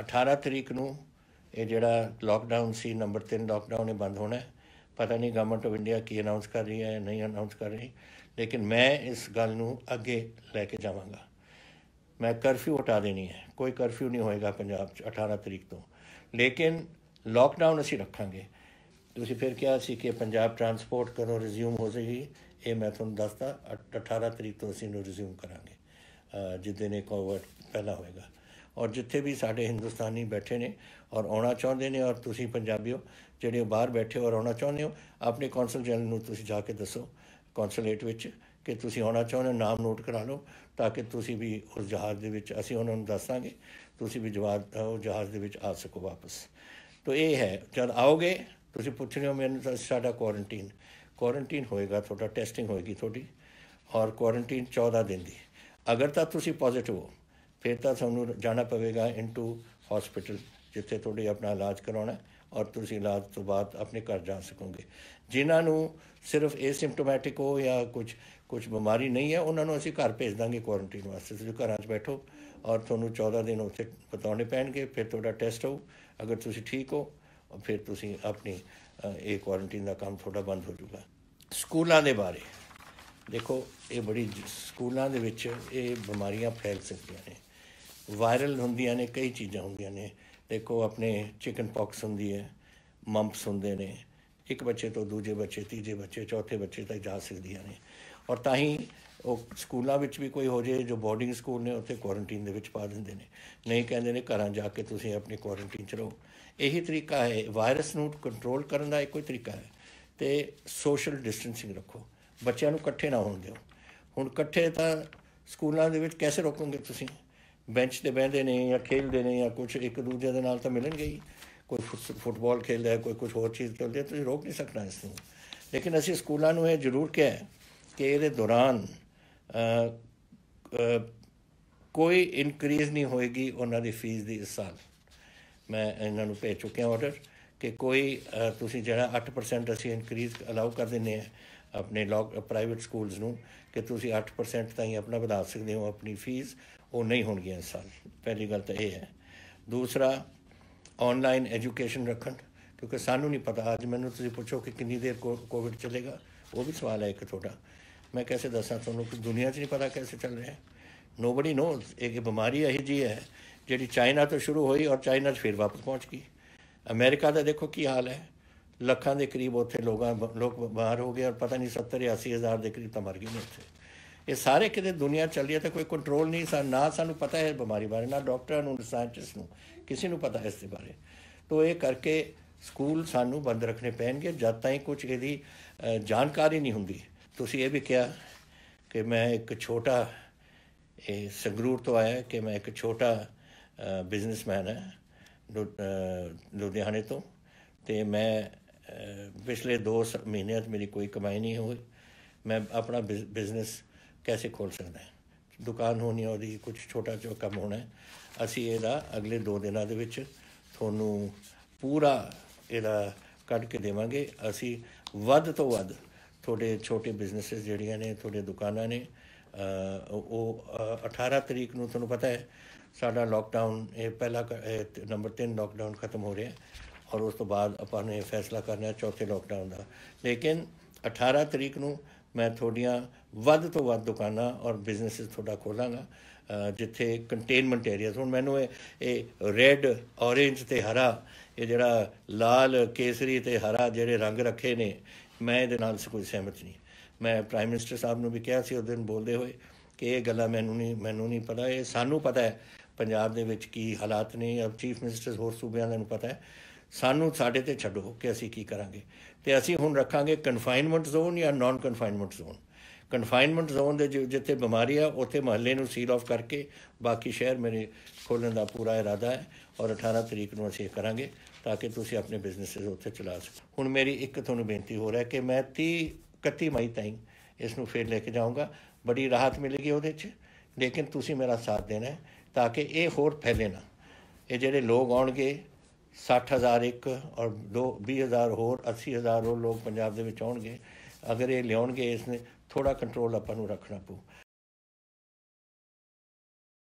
18 ਤਰੀਕ ਨੂੰ ਇਹ ਜਿਹੜਾ ਲਾਕਡਾਊਨ ਸੀ ਨੰਬਰ 3 ਲਾਕਡਾਊਨ ਇਹ ਬੰਦ ਹੋਣਾ ਹੈ ਪਤਾ ਨਹੀਂ ਗਵਰਨਮੈਂਟ ਆਫ ਇੰਡੀਆ ਕੀ ਅਨਾਉਂਸ ਕਰ ਰਹੀ ਹੈ ਜਾਂ ਨਹੀਂ ਅਨਾਉਂਸ ਕਰ ਰਹੀ ਲੇਕਿਨ ਮੈਂ ਇਸ ਗੱਲ ਨੂੰ ਅੱਗੇ ਲੈ ਕੇ ਜਾਵਾਂਗਾ ਮੈਂ ਕਰਫਿਊ ਹਟਾ ਦੇਣੀ ਹੈ ਕੋਈ ਕਰਫਿਊ ਨਹੀਂ ਹੋਏਗਾ ਪੰਜਾਬ 'ਚ 18 ਤਰੀਕ ਤੋਂ ਲੇਕਿਨ ਲਾਕਡਾਊਨ ਅਸੀਂ ਰੱਖਾਂਗੇ ਤੁਸੀਂ ਫਿਰ ਕਿਹਾ ਸੀ ਕਿ ਪੰਜਾਬ ਟਰਾਂਸਪੋਰਟ ਕਰੋ ਰਿਜ਼ਿਊਮ ਹੋ ਜੇਗੀ ਇਹ ਮੈਂ ਤੁਹਾਨੂੰ ਦੱਸਦਾ 18 ਤਰੀਕ ਤੋਂ ਅਸੀਂ ਨੂੰ ਰਿਜ਼ਿਊਮ ਕਰਾਂਗੇ ਜਿਸ ਦਿਨ ਕੋਵਿਡ ਪਹਿਲਾ ਹੋਏਗਾ ਔਰ ਜਿੱਥੇ ਵੀ ਸਾਡੇ ਹਿੰਦੁਸਤਾਨੀ ਬੈਠੇ ਨੇ ਔਰ ਆਉਣਾ ਚਾਹੁੰਦੇ ਨੇ ਔਰ ਤੁਸੀਂ ਪੰਜਾਬੀਓ ਜਿਹੜੇ ਬਾਹਰ ਬੈਠੇ ਔਰ ਆਉਣਾ ਚਾਹੁੰਦੇ ਹੋ ਆਪਣੇ ਕੌਂਸਲ ਜਨਰਲ ਨੂੰ ਤੁਸੀਂ ਜਾ ਕੇ ਦੱਸੋ ਕੌਂਸਲੇਟ ਵਿੱਚ ਕਿ ਤੁਸੀਂ ਆਉਣਾ ਚਾਹੁੰਦੇ ਹੋ ਨਾਮ ਨੋਟ ਕਰਾ ਲਓ ਤਾਂ ਕਿ ਤੁਸੀਂ ਵੀ ਉਸ ਜਹਾਜ਼ ਦੇ ਵਿੱਚ ਅਸੀਂ ਉਹਨਾਂ ਨੂੰ ਦੱਸਾਂਗੇ ਤੁਸੀਂ ਵੀ ਜਵਾਬ ਉਹ ਜਹਾਜ਼ ਦੇ ਵਿੱਚ ਆ ਸਕੋ ਵਾਪਸ ਤਾਂ ਇਹ ਹੈ ਜਦ ਆਓਗੇ ਤੁਸੀਂ ਪੁੱਛ ਰਹੇ ਹੋ ਮੈਨੂੰ ਸਾਡਾ ਕੁਆਰੰਟਾਈਨ ਕੁਆਰੰਟਾਈਨ ਹੋਏਗਾ ਤੁਹਾਡਾ ਟੈਸਟਿੰਗ ਹੋਏਗੀ ਤੁਹਾਡੀ ਔਰ ਕੁਆਰੰਟਾਈਨ 14 ਦਿਨ ਦੀ ਅਗਰ ਤਾਂ ਤੁਸੀਂ ਪੋਜ਼ਿਟਿਵ ਹੋ ਫਿਰ ਤਾਂ ਤੁਹਾਨੂੰ ਜਾਣਾ ਪਵੇਗਾ ਇਨਟੂ ਹਸਪੀਟਲ ਜਿੱਥੇ ਤੁਹਾਡੇ ਆਪਣਾ ਇਲਾਜ ਕਰਾਉਣਾ ਔਰ ਤੁਸੀਂ ਇਲਾਜ ਤੋਂ ਬਾਅਦ ਆਪਣੇ ਘਰ ਜਾ ਸਕੋਗੇ ਜਿਨ੍ਹਾਂ ਨੂੰ ਸਿਰਫ ਐਸਿਮਟੋਮੈਟਿਕ ਹੋ ਜਾਂ ਕੁਝ ਕੁਝ ਬਿਮਾਰੀ ਨਹੀਂ ਹੈ ਉਹਨਾਂ ਨੂੰ ਅਸੀਂ ਘਰ ਭੇਜ ਦਾਂਗੇ ਕੁਆਰੰਟਾਈਨ ਵਾਸਤੇ ਤੁਸੀਂ ਘਰਾਂ 'ਚ ਬੈਠੋ ਔਰ ਤੁਹਾਨੂੰ 14 ਦਿਨ ਉੱਥੇ ਬਤਾਉਣੇ ਪੈਣਗੇ ਫਿਰ ਤੁਹਾਡਾ ਟੈਸਟ ਹੋ ਅਗਰ ਤੁਸੀਂ ਠੀਕ ਹੋ ਫਿਰ ਤੁਸੀਂ ਆਪਣੀ ਇਹ ਕੁਆਰੰਟਾਈਨ ਦਾ ਕੰਮ ਥੋੜਾ ਬੰਦ ਹੋ ਜਾਊਗਾ ਸਕੂਲਾਂ ਦੇ ਬਾਰੇ ਦੇਖੋ ਇਹ ਬੜੀ ਸਕੂਲਾਂ ਦੇ ਵਿੱਚ ਇਹ ਬਿਮਾਰੀਆਂ ਫੈਲ ਸਕਦੀਆਂ ਨੇ ਵਾਇਰਲ ਹੁੰਦੀਆਂ ਨੇ ਕਈ ਚੀਜ਼ਾਂ ਹੁੰਦੀਆਂ ਨੇ ਦੇਖੋ ਆਪਣੇ ਚਿਕਨ ਪੌਕਸ ਹੁੰਦੀ ਹੈ ਮੰਪਸ ਹੁੰਦੇ ਨੇ ਇੱਕ ਬੱਚੇ ਤੋਂ ਦੂਜੇ ਬੱਚੇ ਤੀਜੇ ਬੱਚੇ ਚੌਥੇ ਬੱਚੇ ਤੱਕ ਜਾ ਸਕਦੀਆਂ ਨੇ ਔਰ ਤਾਂ ਹੀ ਉਹ ਸਕੂਲਾਂ ਵਿੱਚ ਵੀ ਕੋਈ ਹੋ ਜੇ ਜੋ ਬੋਰਡਿੰਗ ਸਕੂਲ ਨੇ ਉੱਥੇ ਕੁਆਰੰਟਾਈਨ ਦੇ ਵਿੱਚ ਪਾ ਦਿੰਦੇ ਨੇ ਨਹੀਂ ਕਹਿੰਦੇ ਨੇ ਘਰਾਂ ਜਾ ਕੇ ਤੁਸੀਂ ਆਪਣੇ ਕੁਆਰੰਟਾਈਨ ਚ ਰਹੋ ਇਹੀ ਤਰੀਕਾ ਹੈ ਵਾਇਰਸ ਨੂੰ ਕੰਟਰੋਲ ਕਰਨ ਦਾ ਇੱਕੋ ਹੀ ਤਰੀਕਾ ਹੈ ਤੇ ਸੋਸ਼ਲ ਡਿਸਟੈਂਸਿੰਗ ਰੱਖੋ ਬੱਚਿਆਂ ਨੂੰ ਇਕੱਠੇ ਨਾ ਹੋਣ ਦਿਓ ਹੁਣ ਇਕੱਠੇ ਤਾਂ ਸਕੂਲਾਂ ਦੇ ਵਿੱਚ ਕੈਸੇ ਰੋਕੋਗੇ ਤੁਸੀਂ ਬੈਂਚ ਤੇ ਬੈਠਦੇ ਨੇ ਜਾਂ ਖੇਡਦੇ ਨੇ ਜਾਂ ਕੁਝ ਇੱਕ ਦੂਜੇ ਦੇ ਨਾਲ ਤਾਂ ਮਿਲਣਗੇ ਹੀ ਕੋਈ ਫੁੱਟਬਾਲ ਖੇਡਦਾ ਹੈ ਕੋਈ ਕੁਝ ਹੋਰ ਚੀਜ਼ ਕਰਦਾ ਤੁਸੀਂ ਰੋਕ ਨਹੀਂ ਸਕਣਾ ਇਸ ਨੂੰ ਲੇਕਿਨ ਅਸੀਂ ਸਕੂਲਾਂ ਨੂੰ ਇਹ ਜ਼ਰੂਰ ਕਿਹਾ ਕਿ ਇਹਦੇ ਦੌਰਾਨ ਕੋਈ ਇਨਕਰੀਜ਼ ਨਹੀਂ ਹੋਏਗੀ ਉਹਨਾਂ ਦੀ ਫੀਸ ਦੀ ਇਸ ਸਾਲ ਮੈਂ ਇਹਨਾਂ ਨੂੰ ਭੇਜ ਚੁੱਕਿਆ ਆਰਡਰ ਕਿ ਕੋਈ ਤੁਸੀਂ ਜਿਹੜਾ 8% ਅਸੀਂ ਇਨਕਰੀਜ਼ ਅਲਾਉ ਕਰ ਦਿੰਨੇ ਆ ਆਪਣੇ ਲੋਕ ਪ੍ਰਾਈਵੇਟ ਸਕੂਲਸ ਨੂੰ ਕਿ ਤੁਸੀਂ 8% ਤਾਂ ਹੀ ਆਪਣਾ ਵਧਾ ਸਕਦੇ ਹੋ ਆਪਣੀ ਫੀਸ ਉਹ ਨਹੀਂ ਹੋਣਗੀਆਂ ਇਸ ਸਾਲ ਪਹਿਲੀ ਗੱਲ ਤਾਂ ਇਹ ਹੈ ਦੂਸਰਾ ਆਨਲਾਈਨ ਐਜੂਕੇਸ਼ਨ ਰੱਖਣ ਕਿਉਂਕਿ ਸਾਨੂੰ ਨਹੀਂ ਪਤਾ ਅੱਜ ਮੈਨੂੰ ਤੁਸੀਂ ਪੁੱਛੋ ਕਿ ਕਿੰਨੀ ਦੇਰ ਕੋਵਿਡ ਚੱਲੇਗਾ ਉਹ ਵੀ ਸਵਾਲ ਹੈ ਇੱਕ ਛੋਟਾ ਮੈਂ ਕੈਸੇ ਦੱਸਾਂ ਤੁਹਾਨੂੰ ਕਿ ਦੁਨੀਆ 'ਚ ਨਹੀਂ ਪਤਾ ਕਿਵੇਂ ਚੱਲ ਰਿਹਾ ਹੈ ਨੋਬਡੀ ਇਹ ਇੱਕ ਬਿਮਾਰੀ ਇਹ ਜੀ ਹੈ ਜਿਹੜੀ ਚਾਈਨਾ ਤੋਂ ਸ਼ੁਰੂ ਹੋਈ ਔਰ ਚਾਈਨਾ 'ਚ ਫਿਰ ਵਾਪਸ ਪਹੁੰਚ ਗਈ ਅਮਰੀਕਾ ਦਾ ਦੇਖੋ ਕੀ ਹਾਲ ਹੈ ਲੱਖਾਂ ਦੇ ਕਰੀਬ ਉੱਥੇ ਲੋਕਾਂ ਲੋਕ ਬਾਹਰ ਹੋ ਗਏ ਔਰ ਪਤਾ ਨਹੀਂ 70 80 ਹਜ਼ਾਰ ਦੇ ਕਰੀਬ ਤਾਂ ਮਰ ਗਏ ਨੇ ਉੱਥੇ ਇਹ ਸਾਰੇ ਕਿਤੇ ਦੁਨੀਆ ਚੱਲ ਰਹੀ ਹੈ ਤੇ ਕੋਈ ਕੰਟਰੋਲ ਨਹੀਂ ਸਾ ਨਾ ਸਾਨੂੰ ਪਤਾ ਹੈ ਬਿਮਾਰੀ ਬਾਰੇ ਨਾ ਡਾਕਟਰਾਂ ਨੂੰ ਸਾਇੰਟਿਸਟ ਨੂੰ ਕਿਸੇ ਨੂੰ ਪਤਾ ਹੈ ਇਸ ਦੇ ਬਾਰੇ ਤੋਂ ਇਹ ਕਰਕੇ ਸਕੂਲ ਸਾਨੂੰ ਬੰਦ ਰੱਖਣੇ ਪੈਣਗੇ ਜਦ ਤਾਈਂ ਕੁਝ ਇਹਦੀ ਜਾਣਕਾਰੀ ਨਹੀਂ ਹੁੰਦੀ ਤੁਸੀਂ ਇਹ ਵੀ ਕਿਹਾ ਕਿ ਮੈਂ ਇੱਕ ਛੋਟਾ ਇਹ ਸੰਗਰੂਰ ਤੋਂ ਆਇਆ ਕਿ ਮੈਂ ਇੱਕ ਛੋਟਾ ਬਿਜ਼ਨਸਮੈਨ ਹਾਂ ਲੁਧਿਆਣੇ ਤੋਂ ਤੇ ਮੈਂ ਪਿਛਲੇ 2 ਮਹੀਨਿਆਂ ਤੋਂ ਮੇਰੀ ਕੋਈ ਕਮਾਈ ਨਹੀਂ ਹੋਈ ਮੈਂ ਆਪਣਾ ਬਿਜ਼ਨਸ ਕੈਸੇ ਖੋਲ ਸਕਦਾ ਹਾਂ ਦੁਕਾਨ ਹੋਣੀ ਹੈ ਕੁਝ ਛੋਟਾ ਜਿਹਾ ਕੰਮ ਹੋਣਾ ਹੈ ਅਸੀਂ ਇਹਦਾ ਅਗਲੇ 2 ਦਿਨਾਂ ਦੇ ਵਿੱਚ ਤੁਹਾਨੂੰ ਪੂਰਾ ਇਹਦਾ ਕੱਢ ਕੇ ਦੇਵਾਂਗੇ ਅਸੀਂ ਵੱਧ ਤੋਂ ਵੱਧ ਤੁਹਾਡੇ ਛੋਟੇ ਬਿਜ਼ਨੈਸਸ ਜਿਹੜੀਆਂ ਨੇ ਤੁਹਾਡੇ ਦੁਕਾਨਾਂ ਨੇ ਉਹ 18 ਤਰੀਕ ਨੂੰ ਤੁਹਾਨੂੰ ਪਤਾ ਹੈ ਸਾਡਾ ਲਾਕਡਾਊਨ ਇਹ ਪਹਿਲਾ ਨੰਬਰ 3 ਲਾਕਡਾਊਨ ਖਤਮ ਹੋ ਰਿਹਾ ਹੈ ਔਰ ਉਸ ਤੋਂ ਬਾਅਦ ਆਪਾਂ ਨੇ ਫੈਸਲਾ ਕਰਨਾ ਚੌਥੇ ਲੋਕਡਾਊਨ ਦਾ ਲੇਕਿਨ 18 ਤਰੀਕ ਨੂੰ ਮੈਂ ਤੁਹਾਡੀਆਂ ਵੱਧ ਤੋਂ ਵੱਧ ਦੁਕਾਨਾਂ ਔਰ ਬਿਜ਼ਨੈਸਸ ਤੁਹਾਡਾ ਖੋਲਾਂਗਾ ਜਿੱਥੇ ਕੰਟੇਨਮੈਂਟ ਏਰੀਆਸ ਹੁਣ ਮੈਨੂੰ ਇਹ ਰੈੱਡ ਔਰੇਂਜ ਤੇ ਹਰਾ ਇਹ ਜਿਹੜਾ ਲਾਲ ਕੇਸਰੀ ਤੇ ਹਰਾ ਜਿਹੜੇ ਰੰਗ ਰੱਖੇ ਨੇ ਮੈਂ ਇਹਦੇ ਨਾਲ ਕੋਈ ਸਹਿਮਤ ਨਹੀਂ ਮੈਂ ਪ੍ਰਾਈਮ ਮਿਨਿਸਟਰ ਸਾਹਿਬ ਨੂੰ ਵੀ ਕਿਹਾ ਸੀ ਉਸ ਦਿਨ ਬੋਲਦੇ ਹੋਏ ਕਿ ਇਹ ਗੱਲਾਂ ਮੈਨੂੰ ਨਹੀਂ ਮੈਨੂੰ ਨਹੀਂ ਪਤਾ ਇਹ ਸਾਨੂੰ ਪਤਾ ਹੈ ਪੰਜਾਬ ਦੇ ਵਿੱਚ ਕੀ ਹਾਲਾਤ ਨੇ ਅਬ ਚੀਫ ਮਿਨਿਸਟਰ ਹੋਰ ਸੂਬਿਆਂ ਦਾ ਨੂੰ ਪਤਾ ਹੈ ਸਾਨੂੰ ਸਾਡੇ ਤੇ ਛੱਡੋ ਕਿ ਅਸੀਂ ਕੀ ਕਰਾਂਗੇ ਤੇ ਅਸੀਂ ਹੁਣ ਰੱਖਾਂਗੇ ਕਨਫਾਈਨਮੈਂਟ ਜ਼ੋਨ ਜਾਂ non confinement zone confinement zone ਦੇ ਜਿੱਥੇ ਬਿਮਾਰੀ ਆ ਉੱਥੇ ਮਹੱਲੇ ਨੂੰ ਸੀਲ ਆਫ ਕਰਕੇ ਬਾਕੀ ਸ਼ਹਿਰ ਮੇਰੇ ਖੋਲਣ ਦਾ ਪੂਰਾ ਇਰਾਦਾ ਹੈ ਔਰ 18 ਤਰੀਕ ਨੂੰ ਅਸੀਂ ਕਰਾਂਗੇ ਤਾਂ ਕਿ ਤੁਸੀਂ ਆਪਣੇ ਬਿਜ਼ਨੈਸਸ ਉੱਥੇ ਚਲਾ ਸਕੋ ਹੁਣ ਮੇਰੀ ਇੱਕ ਤੁਹਾਨੂੰ ਬੇਨਤੀ ਹੋ ਰਿਹਾ ਕਿ ਮੈਂ 30 31 ਮਈ ਤਾਈਂ ਇਸ ਨੂੰ ਫੇਰ ਲੈ ਕੇ ਜਾਊਂਗਾ ਬੜੀ ਰਾਹਤ ਮਿਲੇਗੀ ਉਹਦੇ 'ਚ ਲੇਕਿਨ ਤੁਸੀਂ ਮੇਰਾ ਸਾਥ ਦੇਣਾ ਹੈ ਤਾਂ ਕਿ ਇਹ ਹੋਰ ਫੈਲੇ ਨਾ ਇਹ ਜਿਹੜੇ ਲੋਕ ਆਉਣਗੇ 60000 ਇੱਕ ਔਰ 20000 ਹੋਰ 80000 ਹੋਰ ਲੋਕ ਪੰਜਾਬ ਦੇ ਵਿੱਚ ਆਉਣਗੇ ਅਗਰ ਇਹ ਲਿਆਉਣਗੇ ਇਸ ਨੇ ਥੋੜਾ ਕੰਟਰੋਲ ਆਪਾਂ ਨੂੰ ਰੱਖਣਾ ਪਊ